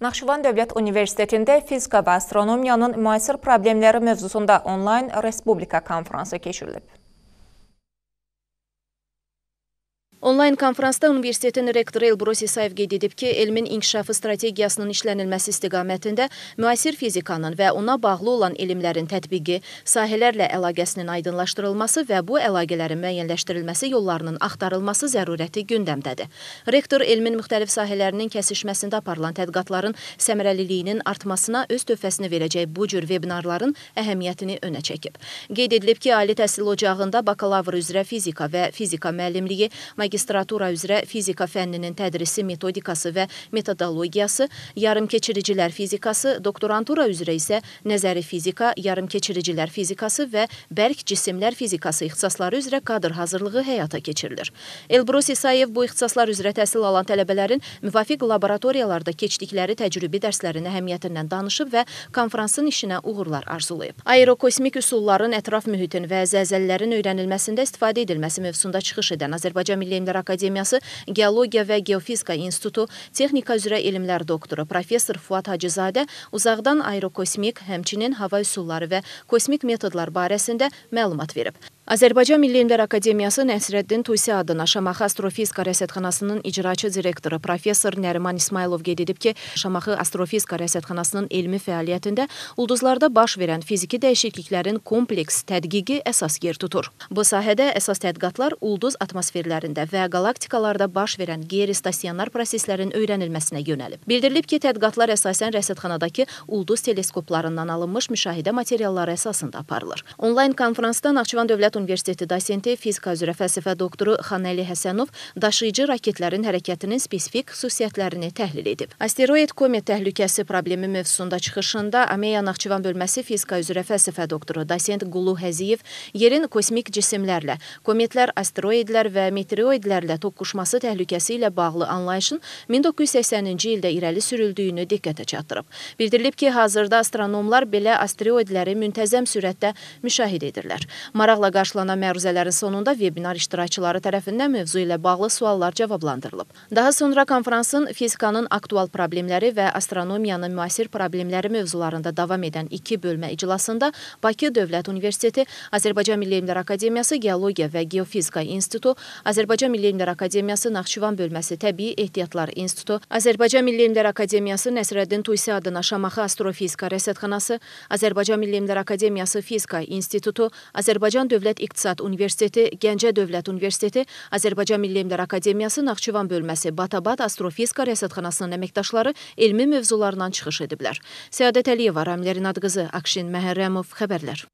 Naxçıvan Dövlət Universitetində fizika və astronomiyanın müasir problemləri mövzusunda onlayn Respublika konfransı keçirilib. Onlayn konfransda universitetin rektoru Elbrus İsayev qeyd edib ki, elmin inkişafı strategiyasının işlənilməsi istiqamətində müasir fizikanın və ona bağlı olan elmlərin tətbiqi, sahələrlə əlaqəsinin aydınlaşdırılması və bu əlaqələrin müəyyənləşdirilməsi yollarının axtarılması zərurəti gündəmdədir. Rektor elmin müxtəlif sahələrinin kəsişməsində aparılan tədqiqatların səmərəliliyinin artmasına öz töhfəsini verəcək bu cür vebinarların əhəmiyyətini önə çəkib. Qeyd edilib ki, ali təhsil ocağında bakalavr üzrə fizika və fizika müəllimliyi, magistratura üzrə fizika fənninin tədrisi metodikası və metodologiyası, yarımkeçiricilər fizikası, doktorantura üzrə isə nəzəri fizika, yarımkeçiricilər fizikası və bərk cisimlər fizikası ixtisasları üzrə qadr hazırlığı həyata keçirilir. Elbrus İsayev bu ixtisaslar üzrə təhsil alan tələbələrin müvafiq laboratoriyalarda keçdikləri təcrübi dərslərin əhəmiyyətindən danışıb və konfransın işinə uğurlar arzulayıb. Aerokosmik üsulların ətraf mühitin və zəlzəllərin öyrənilməsində istifadə edilməsi mövzusunda çıxış edən Azərbaycan Milli Elmlər Akademiyası, Geologiya və Geofizika İnstitutu, Texnika üzrə elmlər doktoru professor Fuad Hacızadə uzaqdan aerokosmik, həmçinin hava üsulları və kosmik metodlar barəsində məlumat verib. Azərbaycan Milli İlmlər Akademiyası Nəsrəddin Tusi adına Şamaxı Astrofizika Rəsədxanasının icraçı direktoru professor Nəriman İsmailov qeyd edib ki, Şamaxı Astrofizika Rəsədxanasının elmi fəaliyyətində ulduzlarda baş verən fiziki dəyişikliklərin kompleks tədqiqi əsas yer tutur. Bu sahədə əsas tədqiqatlar ulduz atmosferlərində və galaktikalarda baş verən qeyri-stasionar proseslərin öyrənilməsinə yönəlib. Bildirilib ki, tədqiqatlar əsasən rəsədxanadakı ulduz teleskoplarından alınmış müşahidə materialları əsasında aparılır. Onlayn konfransda Naxçıvan Dövlət Universiteti dosenti, fizika üzrə fəlsəfə doktoru Xanəli Həsənov daşıyıcı raketlərin hərəkətinin spesifik xüsusiyyətlərini təhlil edib. Asteroid komet təhlükəsi problemi mövzusunda çıxışında Ameya Naxçıvan bölməsi fizika üzrə fəlsəfə doktoru dosent Qulu Həziyev yerin kosmik cisimlərlə, kometlər, asteroidlər və meteoroidlərlə toqquşması təhlükəsi ilə bağlı anlayışın 1980-ci ildə irəli sürüldüyünü diqqətə çatdırıb. Bildirilib ki, hazırda astronomlar belə asteroidləri müntəzəm sürətdə müşahidə edirlər. Maraqla qarşı başlanan məruzələrin sonunda vebinar iştirakçıları tərəfindən mövzu ilə bağlı suallar cavablandırılıb. Daha sonra konfransın fizikanın aktual problemləri və astronomiyanın müasir problemləri mövzularında davam edən iki bölmə iclasında Bakı Dövlət Universiteti, Azərbaycan Milli Elmlər Akademiyası Geologiya və Geofizika İnstitutu, Azərbaycan Milli Elmlər Akademiyası Naxçıvan bölməsi Təbii Ehtiyatlar İnstitutu, Azərbaycan Milli Elmlər Akademiyası Nəsrəddin Tuysi adına Şamaxı Astrofizika Rəsədxanası, Azərbaycan Milli Elmlər Akademiyası Fizika İnstitutu, Azərbaycan Dövlət Dövlət İqtisad Universiteti, Gəncə Dövlət Universiteti, Azərbaycan Milli Elmlər Akademiyası Naxçıvan bölməsi Batabat Astrofizika rəsədxanasının əməkdaşları elmi mövzularla çıxış ediblər. Səadət Əliyeva, Ramil Rinadqızı, Akşin Məhərrəmov xəbərlər.